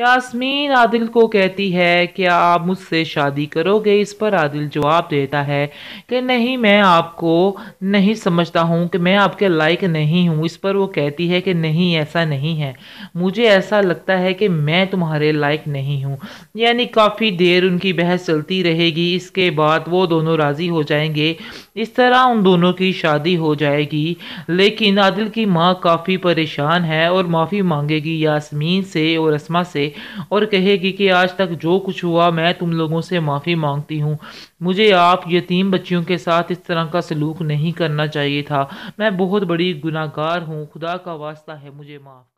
यास्मीन आदिल को कहती है क्या आप मुझसे शादी करोगे इस पर आदिल जवाब देता है कि नहीं मैं आपको नहीं समझता हूँ कि मैं आपके लायक नहीं हूँ इस पर वो कहती है कि नहीं ऐसा नहीं है मुझे ऐसा लगता है कि मैं तुम्हारे लायक नहीं हूँ यानी काफ़ी देर उनकी बहस चलती रहेगी इसके बाद वो दोनों राज़ी हो जाएंगे इस तरह उन दोनों की शादी हो जाएगी लेकिन आदिल की माँ काफ़ी परेशान है और माफ़ी मांगेगी यासमीन से और रस्मा से और कहेगी कि आज तक जो कुछ हुआ मैं तुम लोगों से माफ़ी मांगती हूँ मुझे आप यतीम बच्चियों के साथ इस तरह का सलूक नहीं करना चाहिए था मैं बहुत बड़ी गुनाहगार हूँ खुदा का वास्ता है मुझे माफ़